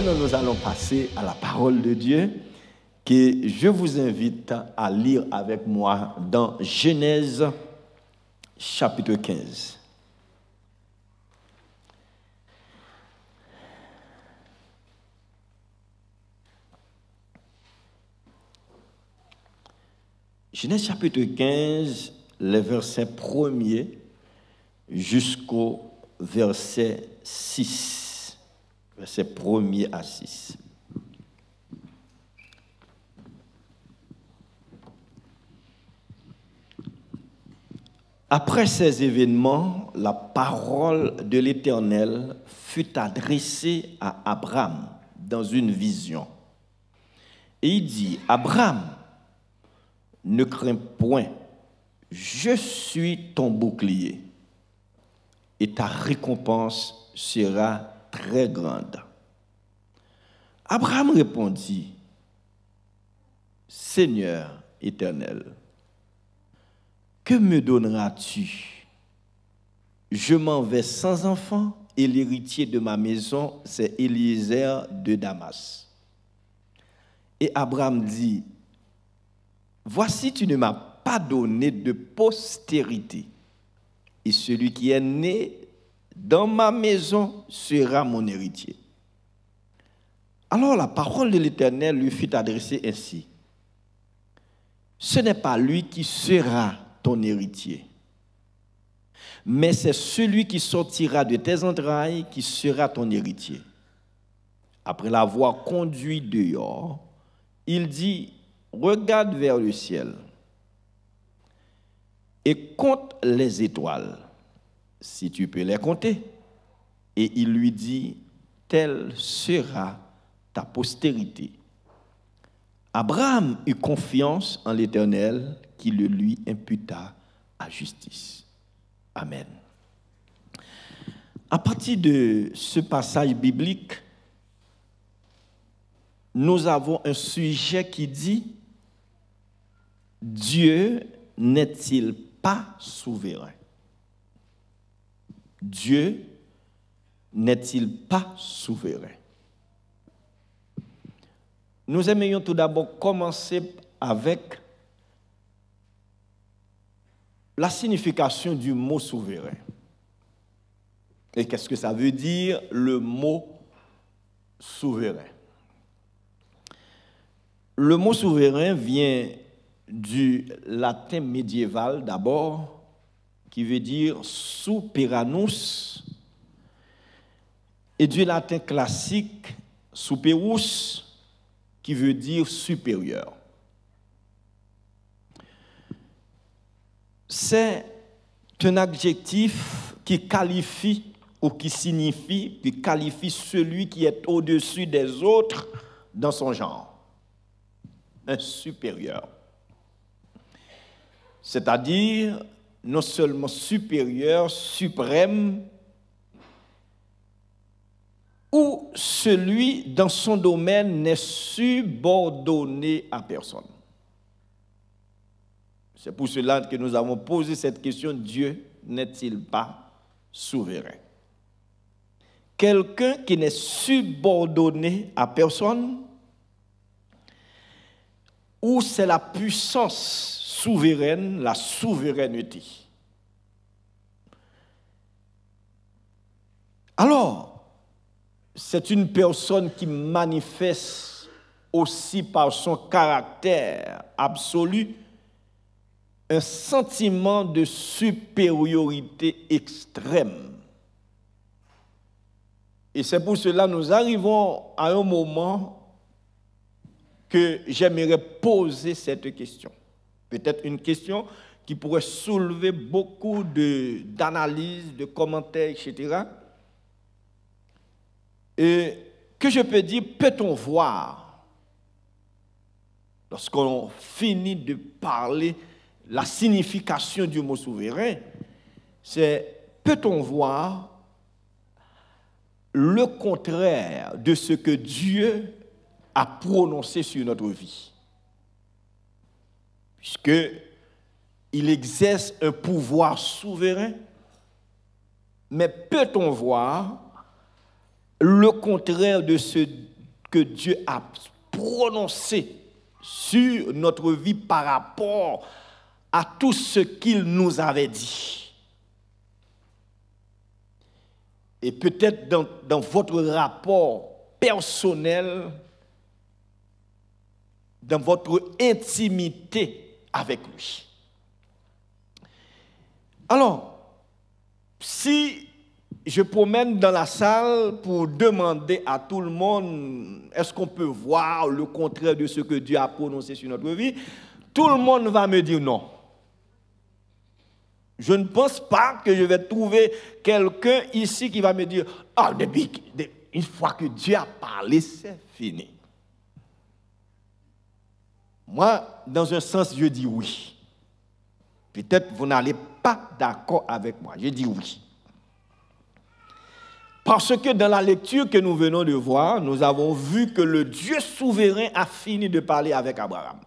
nous allons passer à la parole de Dieu que je vous invite à lire avec moi dans Genèse chapitre 15. Genèse chapitre 15, les versets 1 jusqu'au verset 6 versets 1 à 6. Après ces événements, la parole de l'Éternel fut adressée à Abraham dans une vision. Et il dit, Abraham, ne crains point, je suis ton bouclier, et ta récompense sera très grande. Abraham répondit, Seigneur éternel, que me donneras-tu Je m'en vais sans enfant et l'héritier de ma maison, c'est Eliezer de Damas. Et Abraham dit, Voici, tu ne m'as pas donné de postérité, et celui qui est né dans ma maison sera mon héritier. Alors la parole de l'Éternel lui fut adressée ainsi. Ce n'est pas lui qui sera ton héritier, mais c'est celui qui sortira de tes entrailles qui sera ton héritier. Après l'avoir conduit dehors, il dit, regarde vers le ciel et compte les étoiles si tu peux les compter. Et il lui dit, telle sera ta postérité. Abraham eut confiance en l'Éternel qui le lui imputa à justice. Amen. À partir de ce passage biblique, nous avons un sujet qui dit, Dieu n'est-il pas souverain Dieu n'est-il pas souverain Nous aimerions tout d'abord commencer avec la signification du mot souverain. Et qu'est-ce que ça veut dire le mot souverain Le mot souverain vient du latin médiéval d'abord qui veut dire superanus » et du latin classique superus, qui veut dire supérieur. C'est un adjectif qui qualifie ou qui signifie, qui qualifie celui qui est au-dessus des autres dans son genre, un supérieur. C'est-à-dire non seulement supérieur, suprême, ou celui dans son domaine n'est subordonné à personne. C'est pour cela que nous avons posé cette question, Dieu n'est-il pas souverain Quelqu'un qui n'est subordonné à personne, ou c'est la puissance souveraine, la souveraineté. Alors, c'est une personne qui manifeste aussi par son caractère absolu un sentiment de supériorité extrême. Et c'est pour cela que nous arrivons à un moment que j'aimerais poser cette question peut-être une question qui pourrait soulever beaucoup d'analyses, de, commentaires, etc. Et que je peux dire, peut-on voir, lorsqu'on finit de parler la signification du mot souverain, c'est peut-on voir le contraire de ce que Dieu a prononcé sur notre vie puisqu'il exerce un pouvoir souverain, mais peut-on voir le contraire de ce que Dieu a prononcé sur notre vie par rapport à tout ce qu'il nous avait dit. Et peut-être dans, dans, votre rapport personnel, dans votre intimité avec lui. Alors, si je promène dans la salle pour demander à tout le monde, est-ce qu'on peut voir le contraire de ce que Dieu a prononcé sur notre vie Tout le monde va me dire non. Je ne pense pas que je vais trouver quelqu'un ici qui va me dire, ah, une fois que Dieu a parlé, c'est fini. Moi, dans un sens, je dis oui. Peut-être vous n'allez pas d'accord avec moi. Je dis oui. Parce que dans la lecture que nous venons de voir, nous avons vu que le Dieu souverain a fini de parler avec Abraham.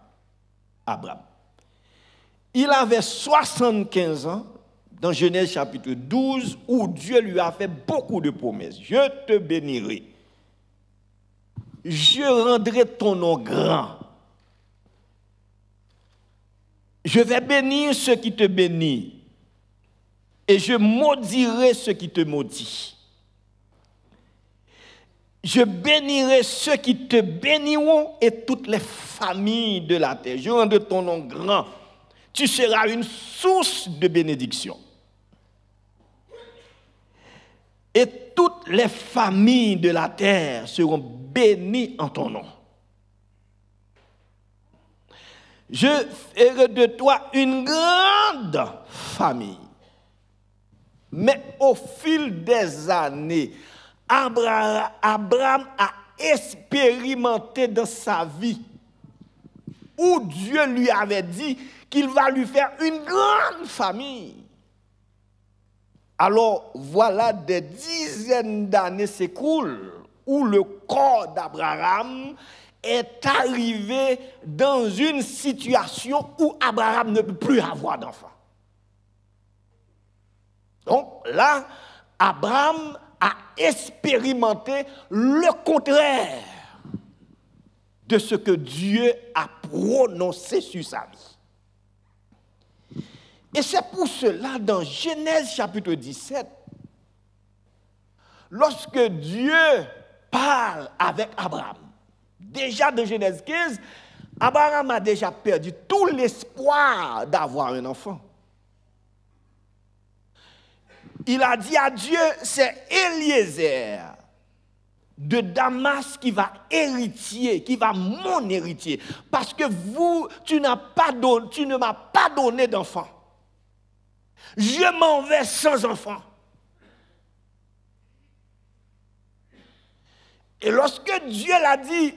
Abraham. Il avait 75 ans dans Genèse chapitre 12 où Dieu lui a fait beaucoup de promesses. Je te bénirai. Je rendrai ton nom grand Je vais bénir ceux qui te bénissent et je maudirai ceux qui te maudissent. Je bénirai ceux qui te béniront et toutes les familles de la terre. Je rendrai ton nom grand. Tu seras une source de bénédiction. Et toutes les familles de la terre seront bénies en ton nom. je ferai de toi une grande famille. Mais au fil des années, Abraham a expérimenté dans sa vie où Dieu lui avait dit qu'il va lui faire une grande famille. Alors voilà des dizaines d'années s'écoulent où le corps d'Abraham est arrivé dans une situation où Abraham ne peut plus avoir d'enfant. Donc là, Abraham a expérimenté le contraire de ce que Dieu a prononcé sur sa vie. Et c'est pour cela, dans Genèse chapitre 17, lorsque Dieu parle avec Abraham, Déjà de Genèse 15, Abraham a déjà perdu tout l'espoir d'avoir un enfant. Il a dit à Dieu, c'est Eliezer de Damas qui va héritier, qui va mon héritier, parce que vous, tu, pas tu ne m'as pas donné d'enfant. Je m'en vais sans enfant. Et lorsque Dieu l'a dit,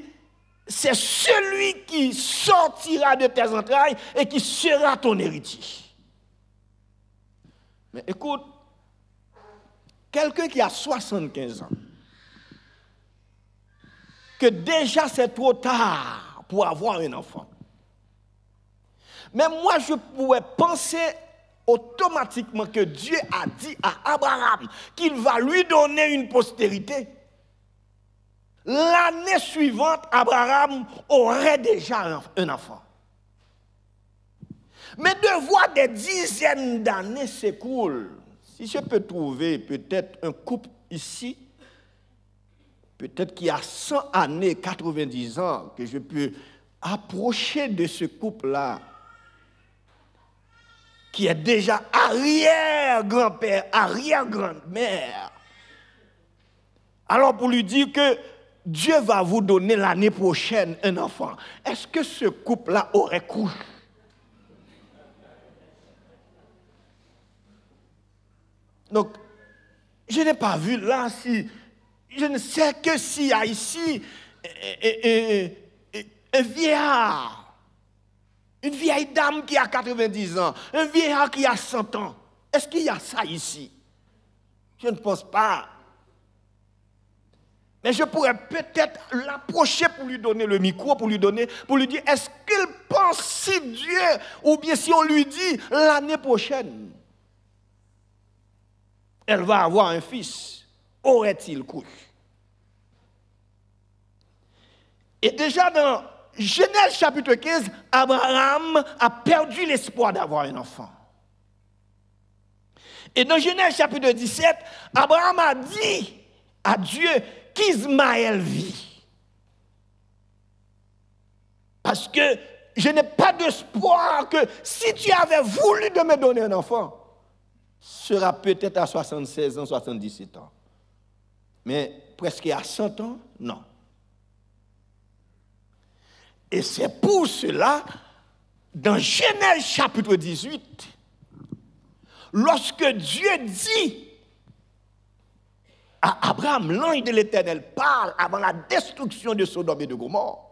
c'est celui qui sortira de tes entrailles et qui sera ton héritier. Mais écoute, quelqu'un qui a 75 ans, que déjà c'est trop tard pour avoir un enfant. Mais moi, je pourrais penser automatiquement que Dieu a dit à Abraham qu'il va lui donner une postérité. L'année suivante, Abraham aurait déjà un enfant. Mais de voir des dizaines d'années s'écoulent, si je peux trouver peut-être un couple ici, peut-être qu'il y a 100 années, 90 ans, que je peux approcher de ce couple-là, qui est déjà arrière-grand-père, arrière-grand-mère. Alors pour lui dire que Dieu va vous donner l'année prochaine un enfant. Est-ce que ce couple-là aurait couché? Donc, je n'ai pas vu là si, je ne sais que s'il y a ici eh, eh, eh, un vieillard, une vieille dame qui a 90 ans, un vieillard qui a 100 ans. Est-ce qu'il y a ça ici Je ne pense pas. Mais je pourrais peut-être l'approcher pour lui donner le micro, pour lui donner, pour lui dire, est-ce qu'il pense si Dieu, ou bien si on lui dit l'année prochaine, elle va avoir un fils, aurait-il cru Et déjà dans Genèse chapitre 15, Abraham a perdu l'espoir d'avoir un enfant. Et dans Genèse chapitre 17, Abraham a dit à Dieu, qu'Ismaël vit. Parce que je n'ai pas d'espoir que si tu avais voulu de me donner un enfant, sera peut-être à 76 ans, 77 ans. Mais presque à 100 ans, non. Et c'est pour cela, dans Genèse chapitre 18, lorsque Dieu dit Abraham, l'ange de l'Éternel parle avant la destruction de Sodome et de Gomorre.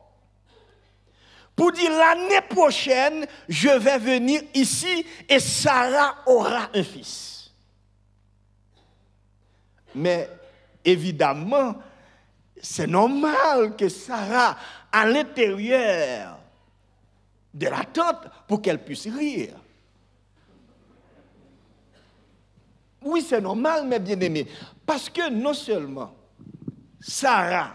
Pour dire l'année prochaine, je vais venir ici et Sarah aura un fils. Mais évidemment, c'est normal que Sarah, à l'intérieur de la tente, pour qu'elle puisse rire. Oui, c'est normal, mes bien-aimés. Parce que non seulement Sarah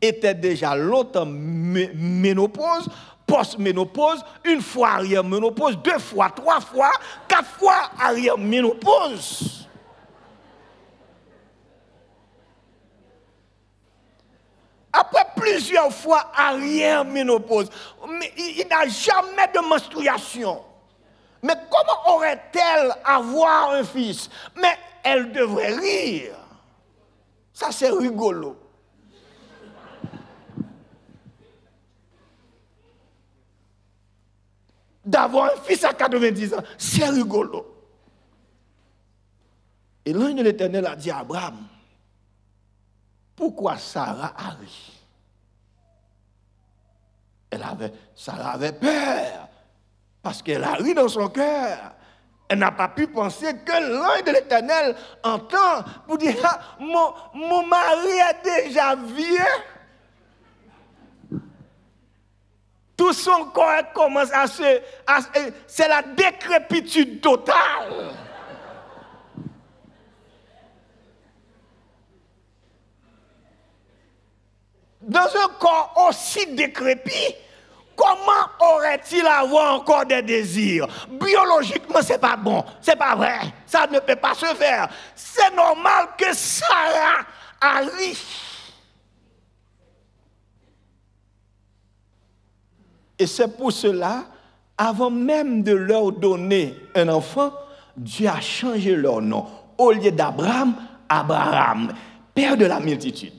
était déjà longtemps ménopause, post-ménopause, une fois arrière-ménopause, deux fois, trois fois, quatre fois arrière-ménopause. Après plusieurs fois arrière-ménopause, il n'a jamais de menstruation. Mais comment aurait-elle avoir un fils Mais elle devrait rire. Ça, c'est rigolo. D'avoir un fils à 90 ans, c'est rigolo. Et l'ange de l'Éternel a dit à Abraham, pourquoi Sarah a ri Elle avait, Sarah avait peur parce qu'elle a eu dans son cœur. Elle n'a pas pu penser que l'œil de l'Éternel entend pour dire, ah, mon, mon mari est déjà vieux. Tout son corps commence à se... c'est la décrépitude totale. Dans un corps aussi décrépit, Comment aurait-il avoir encore des désirs Biologiquement, c'est pas bon, c'est pas vrai, ça ne peut pas se faire. C'est normal que Sarah arrive. Et c'est pour cela, avant même de leur donner un enfant, Dieu a changé leur nom. Au lieu d'Abraham, Abraham, père de la multitude.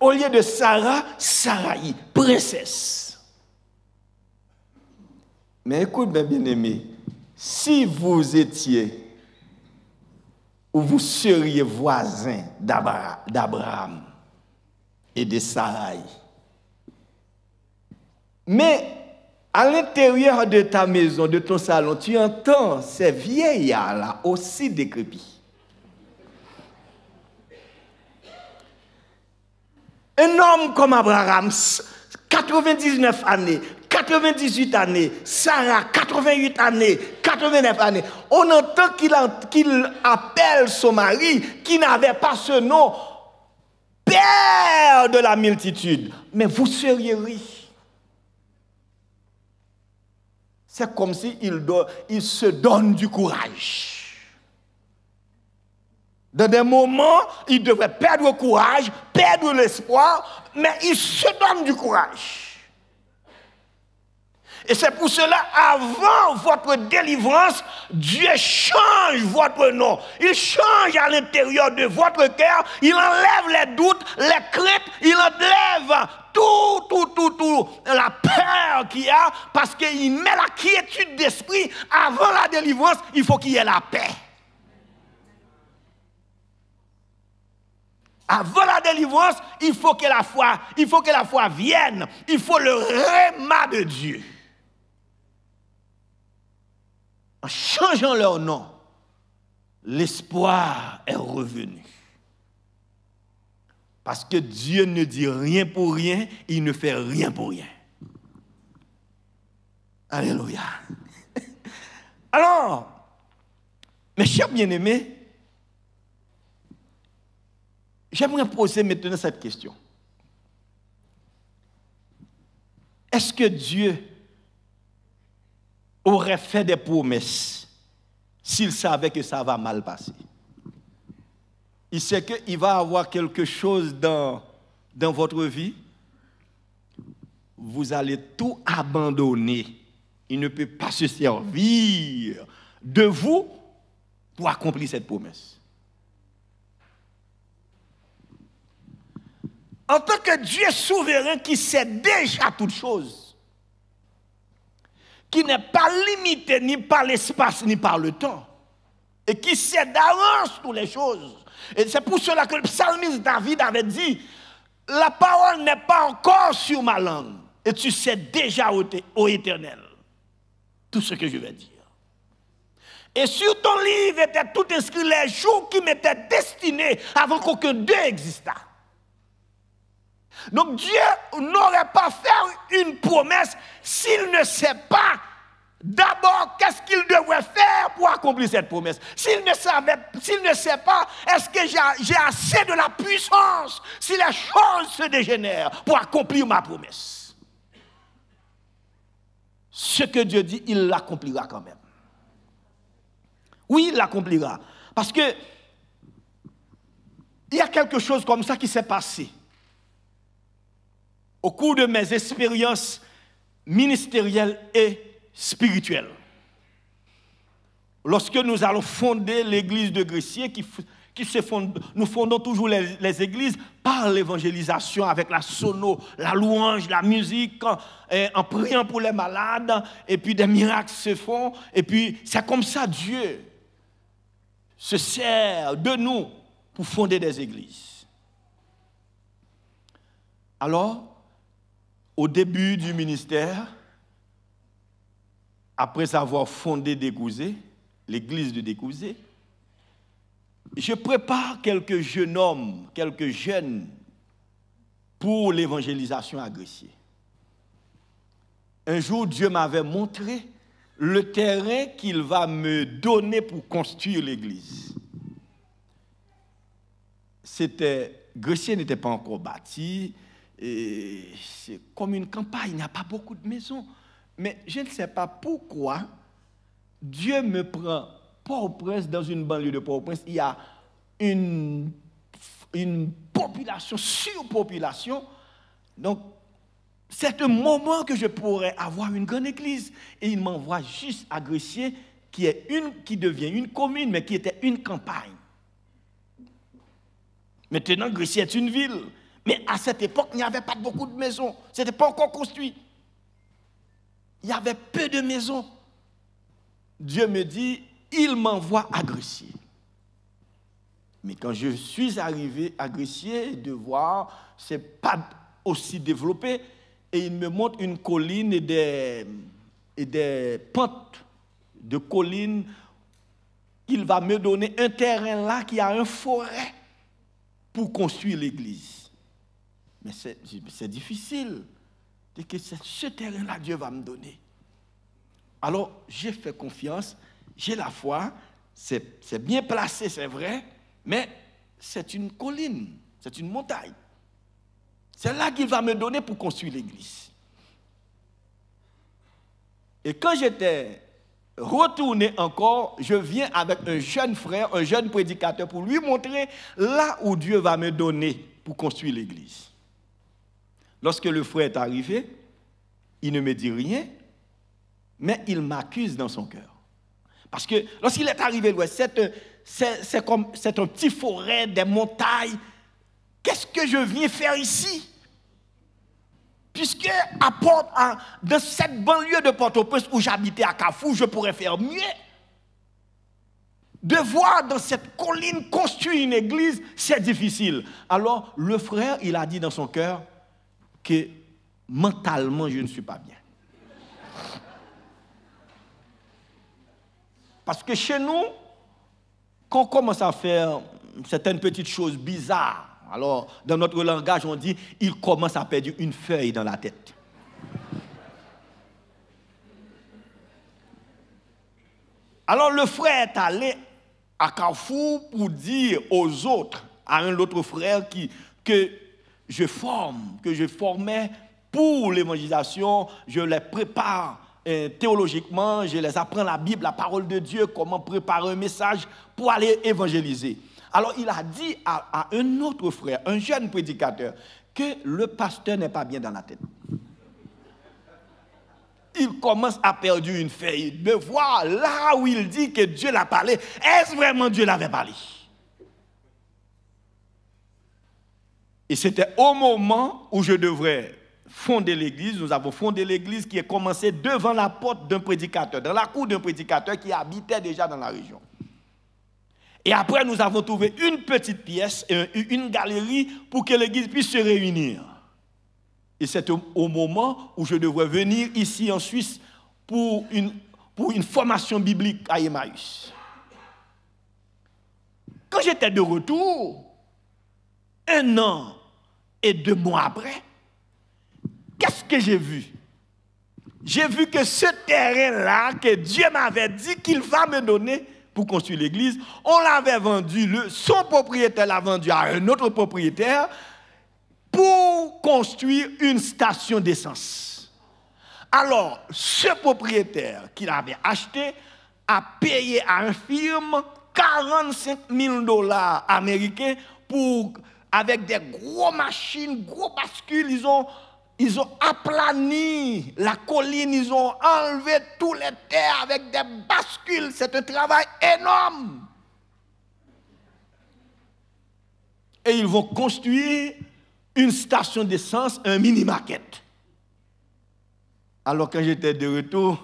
Au lieu de Sarah, Sarai, princesse. Mais écoute, mes bien-aimés, si vous étiez ou vous seriez voisin d'Abraham et de Sarai, mais à l'intérieur de ta maison, de ton salon, tu entends ces vieillards-là aussi décrépits Un homme comme Abraham, 99 années, 98 années, Sarah, 88 années, 89 années. On entend qu'il appelle son mari, qui n'avait pas ce nom, père de la multitude. Mais vous seriez riche. C'est comme s'il il se donne du courage. Dans des moments, il devrait perdre courage, perdre l'espoir, mais il se donne du courage. Et c'est pour cela, avant votre délivrance, Dieu change votre nom. Il change à l'intérieur de votre cœur. Il enlève les doutes, les craintes. Il enlève tout, tout, tout, tout, la peur qu'il y a parce qu'il met la quiétude d'esprit. Avant la délivrance, il faut qu'il y ait la paix. Avant la délivrance, il faut que la foi, il faut que la foi vienne. Il faut le réma de Dieu. En changeant leur nom, l'espoir est revenu. Parce que Dieu ne dit rien pour rien, il ne fait rien pour rien. Alléluia. Alors, mes chers bien-aimés, J'aimerais poser maintenant cette question. Est-ce que Dieu aurait fait des promesses s'il savait que ça va mal passer? Il sait qu'il va avoir quelque chose dans, dans votre vie. Vous allez tout abandonner. Il ne peut pas se servir de vous pour accomplir cette promesse. en tant que Dieu souverain qui sait déjà toutes choses, qui n'est pas limité ni par l'espace ni par le temps, et qui sait d'avance toutes les choses. Et c'est pour cela que le psalmiste David avait dit, la parole n'est pas encore sur ma langue, et tu sais déjà, ô éternel, tout ce que je vais dire. Et sur ton livre étaient tout inscrit les jours qui m'étaient destinés avant qu'aucun Dieu existât. Donc Dieu n'aurait pas fait une promesse s'il ne sait pas d'abord qu'est-ce qu'il devrait faire pour accomplir cette promesse. S'il ne, s'il ne sait pas, est-ce que j'ai, j'ai assez de la puissance si les choses se dégénèrent pour accomplir ma promesse Ce que Dieu dit, il l'accomplira quand même. Oui, il l'accomplira. Parce que il y a quelque chose comme ça qui s'est passé au cours de mes expériences ministérielles et spirituelles. Lorsque nous allons fonder l'église de Grecier, qui, se nous fondons toujours les, églises par l'évangélisation avec la sono, la louange, la musique, en, en priant pour les malades, et puis des miracles se font, et puis c'est comme ça Dieu se sert de nous pour fonder des églises. Alors, au début du ministère, après avoir fondé Décousé, l'église de Décousé, je prépare quelques jeunes hommes, quelques jeunes pour l'évangélisation à Grécier. Un jour, Dieu m'avait montré le terrain qu'il va me donner pour construire l'église. C'était, n'était pas encore bâti, et c'est comme une campagne, il n'y a pas beaucoup de maisons. Mais je ne sais pas pourquoi Dieu me prend Port-au-Prince, dans une banlieue de Port-au-Prince. Il y a une, une population, surpopulation. Donc, c'est un moment que je pourrais avoir une grande église. Et il m'envoie juste à Grecier, qui, est une, qui devient une commune, mais qui était une campagne. Maintenant, Grecier est une ville. Mais à cette époque, il n'y avait pas beaucoup de maisons. Ce n'était pas encore construit. Il y avait peu de maisons. Dieu me dit, il m'envoie à Grecier. Mais quand je suis arrivé à Grecier, de voir, ce pas aussi développé. Et il me montre une colline et des, et des pentes de collines. Il va me donner un terrain là qui a un forêt pour construire l'église. Mais c'est difficile. de que ce terrain-là, Dieu va me donner. Alors, j'ai fait confiance, j'ai la foi, c'est bien placé, c'est vrai, mais c'est une colline, c'est une montagne. C'est là qu'il va me donner pour construire l'église. Et quand j'étais retourné encore, je viens avec un jeune frère, un jeune prédicateur, pour lui montrer là où Dieu va me donner pour construire l'église. Lorsque le frère est arrivé, il ne me dit rien, mais il m'accuse dans son cœur. Parce que lorsqu'il est arrivé c'est comme cette un forêt, des montagnes. Qu'est-ce que je viens faire ici Puisque à Port, dans cette banlieue de port au où j'habitais à Cafou, je pourrais faire mieux. De voir dans cette colline construire une église, c'est difficile. Alors le frère, il a dit dans son cœur, que mentalement, je ne suis pas bien. Parce que chez nous, quand on commence à faire certaines petites choses bizarres, alors dans notre langage, on dit, il commence à perdre une feuille dans la tête. Alors le frère est allé à Carrefour pour dire aux autres, à un autre frère qui, que je forme, que je formais pour l'évangélisation, je les prépare euh, théologiquement, je les apprends la Bible, la parole de Dieu, comment préparer un message pour aller évangéliser. Alors il a dit à, un autre frère, un jeune prédicateur, que le pasteur n'est pas bien dans la tête. Il commence à perdre une feuille de voir là où il dit que Dieu l'a parlé. Est-ce vraiment Dieu l'avait parlé? Et c'était au moment où je devrais fonder l'église. Nous avons fondé l'église qui est commencé devant la porte d'un prédicateur, dans la cour d'un prédicateur qui habitait déjà dans la région. Et après, nous avons trouvé une petite pièce, une galerie pour que l'église puisse se réunir. Et c'est au moment où je devrais venir ici en Suisse pour une, pour une formation biblique à Emmaüs. Quand j'étais de retour, un an et deux mois après, qu'est-ce que j'ai vu J'ai vu que ce terrain-là que Dieu m'avait dit qu'il va me donner pour construire l'église, on l'avait vendu, son propriétaire l'a vendu à un autre propriétaire pour construire une station d'essence. Alors, ce propriétaire qui l'avait acheté a payé à un firme 45 000 dollars américains pour avec des gros machines, gros bascules, ils ont, ils ont aplani la colline, ils ont enlevé tous les terres avec des bascules. C'est un travail énorme. Et ils vont construire une station d'essence, un mini-market. Alors quand j'étais de retour,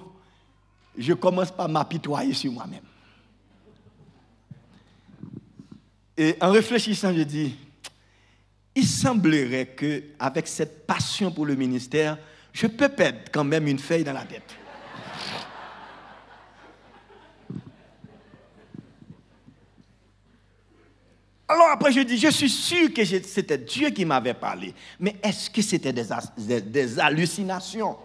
je commence par m'apitoyer sur moi-même. Et en réfléchissant, je dis, il semblerait que, avec cette passion pour le ministère, je peux perdre quand même une feuille dans la tête. Alors après, je dis, je suis sûr que c'était Dieu qui m'avait parlé. Mais est-ce que c'était des hallucinations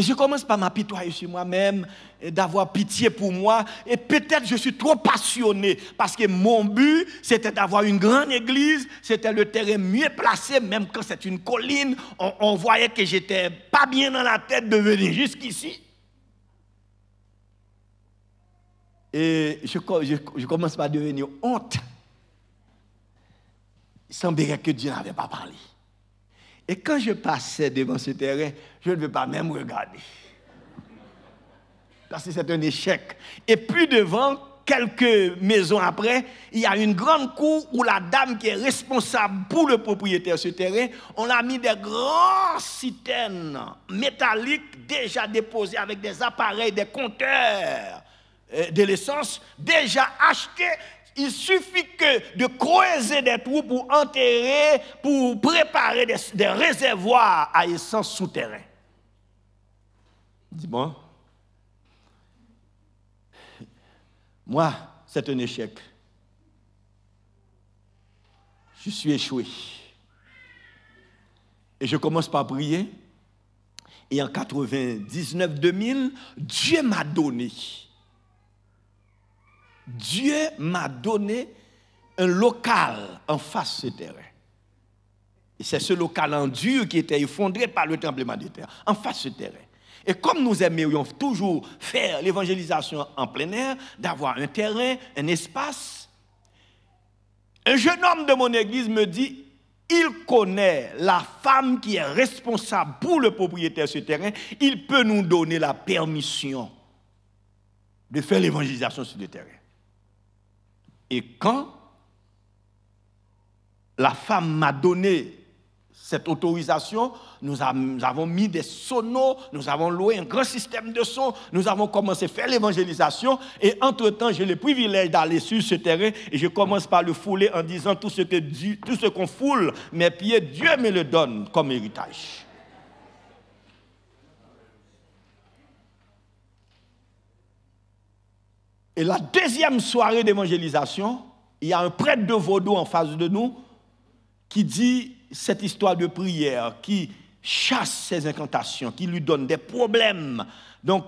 Et je commence par m'apitoyer sur moi-même, d'avoir pitié pour moi. Et peut-être je suis trop passionné parce que mon but, c'était d'avoir une grande église, c'était le terrain mieux placé, même quand c'est une colline. On, voyait que j'étais pas bien dans la tête de venir jusqu'ici. Et je, commence par devenir honte. Il semblerait que Dieu n'avait pas parlé. Et quand je passais devant ce terrain, je ne veux pas même regarder. Parce que c'est un échec. Et puis devant, quelques maisons après, il y a une grande cour où la dame qui est responsable pour le propriétaire de ce terrain, on a mis des grands citernes métalliques déjà déposées avec des appareils, des compteurs euh, de l'essence déjà achetés il suffit que de creuser des trous pour enterrer, pour préparer des, réservoirs à essence souterrain. Dis-moi. Moi, c'est un échec. Je suis échoué. Et je commence par prier. Et en 99-2000, Dieu m'a donné Dieu m'a donné un local en face de ce terrain. Et c'est ce local en Dieu qui était effondré par le tremblement de terre, en face de ce terrain. Et comme nous aimerions toujours faire l'évangélisation en plein air, d'avoir un terrain, un espace, un jeune homme de mon église me dit, il connaît la femme qui est responsable pour le propriétaire de ce terrain, il peut nous donner la permission de faire l'évangélisation sur le terrain. Et quand la femme m'a donné cette autorisation, nous, avons mis des sonos, nous avons loué un grand système de son, nous avons commencé à faire l'évangélisation et entre-temps, j'ai le privilège d'aller sur ce terrain et je commence par le fouler en disant tout ce que tout ce qu'on foule mes pieds, Dieu me le donne comme héritage. Et la deuxième soirée d'évangélisation, il y a un prêtre de Vaudou en face de nous qui dit cette histoire de prière, qui chasse ses incantations, qui lui donne des problèmes. Donc,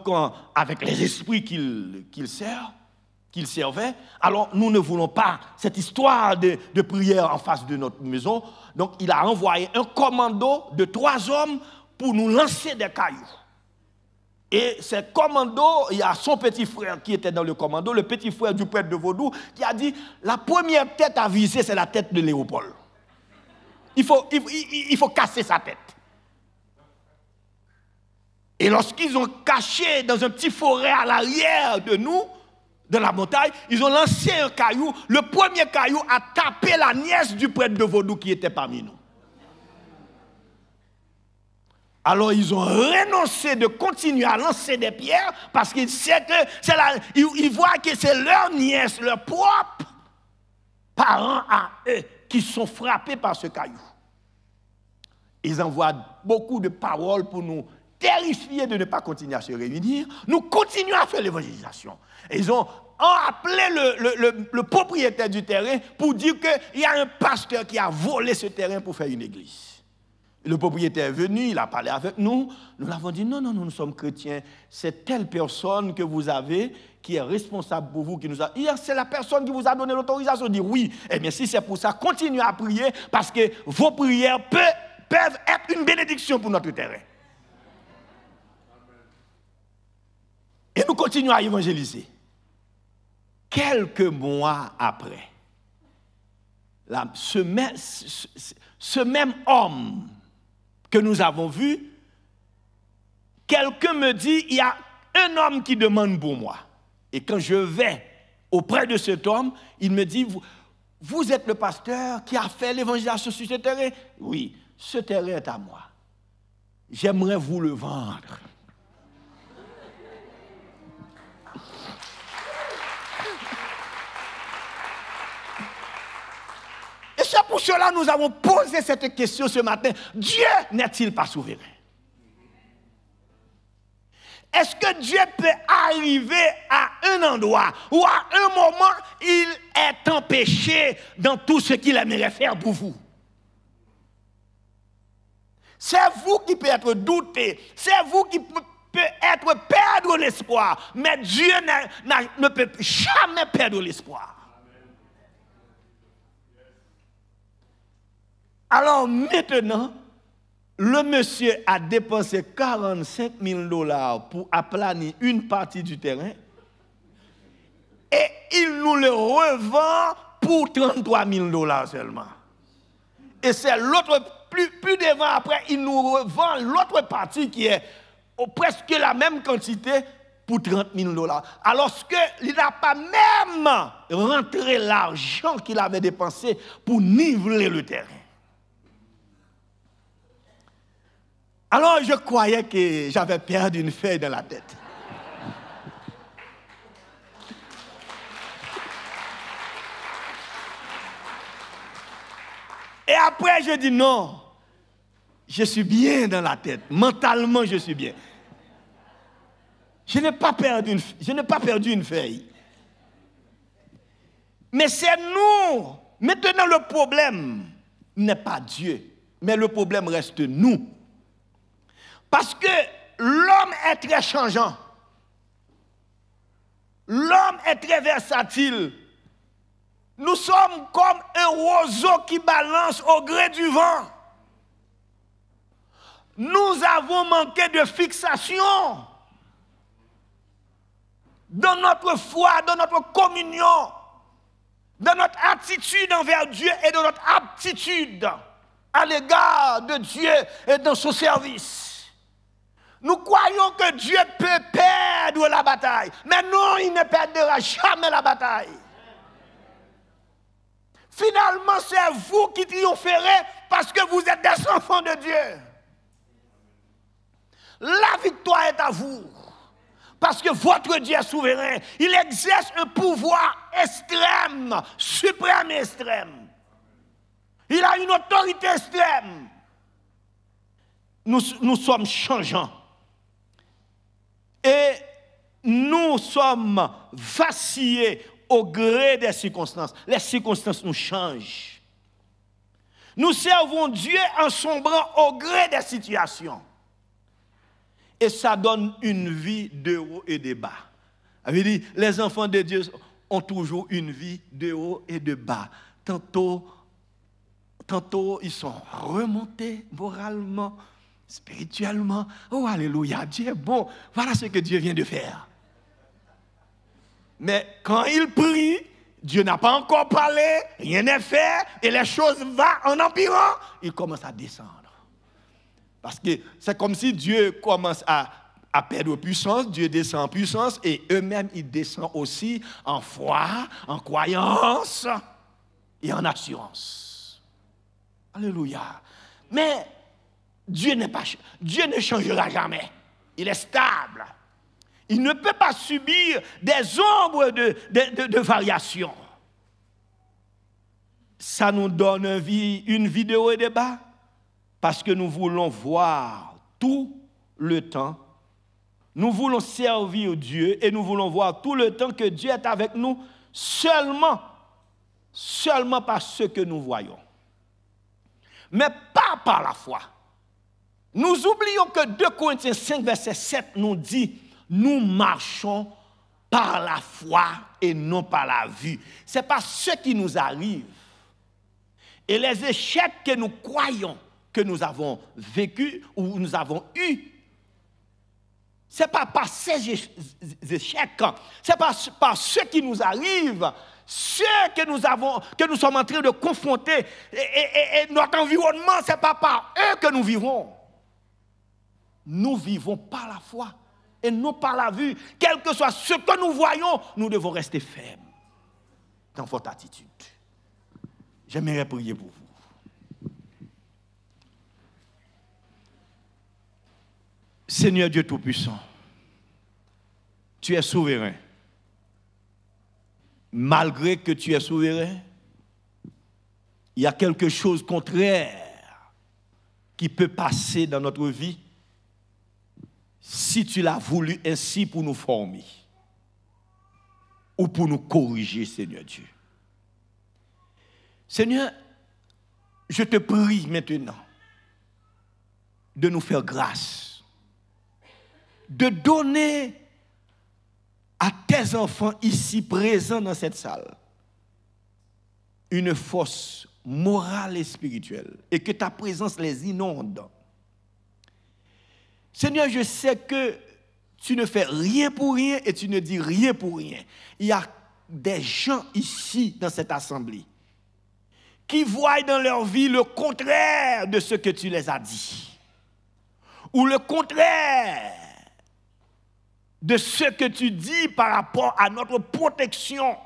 avec les esprits qu'il sert, qu'il servait, alors nous ne voulons pas cette histoire de, de prière en face de notre maison. Donc, il a envoyé un commando de trois hommes pour nous lancer des cailloux. Et ce commando, il y a son petit frère qui était dans le commando, le petit frère du prêtre de Vaudou, qui a dit, la première tête à viser, c'est la tête de Léopold. Il faut, il, faut casser sa tête. Et lorsqu'ils ont caché dans un petit forêt à l'arrière de nous, de la montagne, ils ont lancé un caillou. Le premier caillou a tapé la nièce du prêtre de Vaudou qui était parmi nous. Alors ils ont renoncé de continuer à lancer des pierres parce qu'ils que ils, voient que c'est leur nièce, leurs propres parents à eux qui sont frappés par ce caillou. Ils envoient beaucoup de paroles pour nous terrifier de ne pas continuer à se réunir. Nous continuons à faire l'évangélisation. Ils ont appelé le, le propriétaire du terrain pour dire qu'il y a un pasteur qui a volé ce terrain pour faire une église. Le propriétaire est venu, il a parlé avec nous. Nous l'avons dit, non, non, nous sommes chrétiens. C'est telle personne que vous avez qui est responsable pour vous, qui nous a... C'est la personne qui vous a donné l'autorisation. de dire oui, eh bien si c'est pour ça, continuez à prier parce que vos prières peuvent, être une bénédiction pour notre terrain. Et nous continuons à évangéliser. Quelques mois après, ce même homme que nous avons vu, quelqu'un me dit, il y a un homme qui demande pour moi. Et quand je vais auprès de cet homme, il me dit, vous, vous êtes le pasteur qui a fait l'évangélisation sur ce terrain Oui, ce terrain est à moi. J'aimerais vous le vendre. pour cela nous avons posé cette question ce matin. Dieu n'est-il pas souverain Est-ce que Dieu peut arriver à un endroit où à un moment il est empêché dans tout ce qu'il aimerait faire pour vous C'est vous qui peut être douté, c'est vous qui peut être perdre l'espoir, mais Dieu ne peut jamais perdre l'espoir. Alors maintenant, le monsieur a dépensé 45 000 dollars pour aplanir une partie du terrain et il nous le revend pour 33 000 dollars seulement. Et c'est l'autre, plus, plus devant après, il nous revend l'autre partie qui est presque la même quantité pour 30 000 dollars. Alors qu'il n'a pas même rentré l'argent qu'il avait dépensé pour niveler le terrain. Alors je croyais que j'avais perdu une feuille dans la tête. Et après, je dis non, je suis bien dans la tête. Mentalement, je suis bien. Je n'ai pas perdu une, je n'ai pas perdu une feuille. Mais c'est nous. Maintenant, le problème n'est pas Dieu, mais le problème reste nous. Parce que l'homme est très changeant. L'homme est très versatile. Nous sommes comme un roseau qui balance au gré du vent. Nous avons manqué de fixation dans notre foi, dans notre communion, dans notre attitude envers Dieu et dans notre aptitude à l'égard de Dieu et dans son service. Nous croyons que Dieu peut perdre la bataille. Mais non, il ne perdra jamais la bataille. Finalement, c'est vous qui triompherez parce que vous êtes des enfants de Dieu. La victoire est à vous. Parce que votre Dieu est souverain. Il exerce un pouvoir extrême, suprême et extrême. Il a une autorité extrême. Nous, nous sommes changeants et nous sommes vacillés au gré des circonstances. Les circonstances nous changent. Nous servons Dieu en sombrant au gré des situations. Et ça donne une vie de haut et de bas. dit, les enfants de Dieu ont toujours une vie de haut et de bas. Tantôt, tantôt ils sont remontés moralement, spirituellement. Oh, alléluia, Dieu est bon. Voilà ce que Dieu vient de faire. Mais quand il prie, Dieu n'a pas encore parlé, rien n'est fait, et les choses vont en empirant, il commence à descendre. Parce que c'est comme si Dieu commence à, à perdre puissance, Dieu descend en puissance, et eux-mêmes, ils descendent aussi en foi, en croyance et en assurance. Alléluia. Mais Dieu, pas, Dieu ne changera jamais. Il est stable. Il ne peut pas subir des ombres de, variations. Ça nous donne une vie, une et de bas parce que nous voulons voir tout le temps. Nous voulons servir Dieu et nous voulons voir tout le temps que Dieu est avec nous seulement, seulement par ce que nous voyons. Mais pas par la foi. Nous oublions que 2 Corinthiens 5, verset 7 nous dit, nous marchons par la foi et non par la vue. Ce n'est pas ce qui nous arrive. Et les échecs que nous croyons que nous avons vécu ou nous avons eu, ce n'est pas par ces échecs, ce n'est pas par ce qui nous arrive, ce que nous, avons, que nous sommes en train de confronter et, et notre environnement, ce n'est pas par eux que nous vivons nous vivons par la foi et non par la vue. Quel que soit ce que nous voyons, nous devons rester fermes dans votre attitude. J'aimerais prier pour vous. Seigneur Dieu Tout-Puissant, tu es souverain. Malgré que tu es souverain, il y a quelque chose contraire qui peut passer dans notre vie si tu l'as voulu ainsi pour nous former ou pour nous corriger, Seigneur Dieu. Seigneur, je te prie maintenant de nous faire grâce, de donner à tes enfants ici présents dans cette salle une force morale et spirituelle et que ta présence les inonde Seigneur, je sais que tu ne fais rien pour rien et tu ne dis rien pour rien. Il y a des gens ici dans cette assemblée qui voient dans leur vie le contraire de ce que tu les as dit. Ou le contraire de ce que tu dis par rapport à notre protection.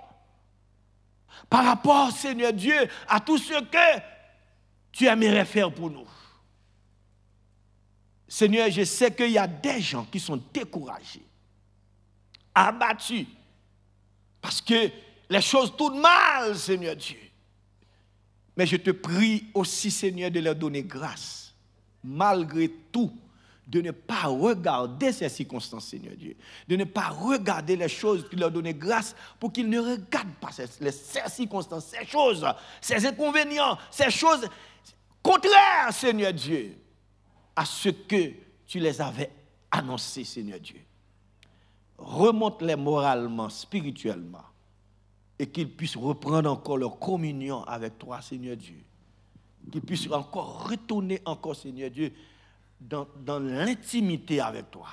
Par rapport, Seigneur Dieu, à tout ce que tu aimerais faire pour nous. Seigneur, je sais qu'il y a des gens qui sont découragés, abattus, parce que les choses tournent mal, Seigneur Dieu. Mais je te prie aussi, Seigneur, de leur donner grâce, malgré tout, de ne pas regarder ces circonstances, Seigneur Dieu, de ne pas regarder les choses, qui leur donner grâce pour qu'ils ne regardent pas ces circonstances, ces choses, ces inconvénients, ces choses contraires, Seigneur Dieu à ce que tu les avais annoncés, Seigneur Dieu. Remonte-les moralement, spirituellement, et qu'ils puissent reprendre encore leur communion avec toi, Seigneur Dieu. Qu'ils puissent encore retourner encore, Seigneur Dieu, dans, l'intimité avec toi.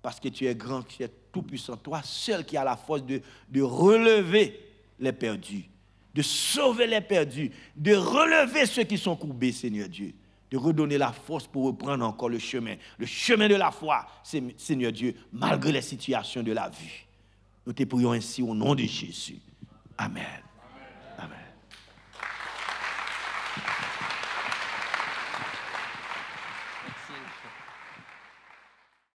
Parce que tu es grand, tu es tout-puissant, toi seul qui as la force de, de relever les perdus, de sauver les perdus, de relever ceux qui sont courbés, Seigneur Dieu de redonner la force pour reprendre encore le chemin. Le chemin de la foi, Seigneur Dieu, malgré les situations de la vie. Nous te prions ainsi au nom de Jésus. Amen.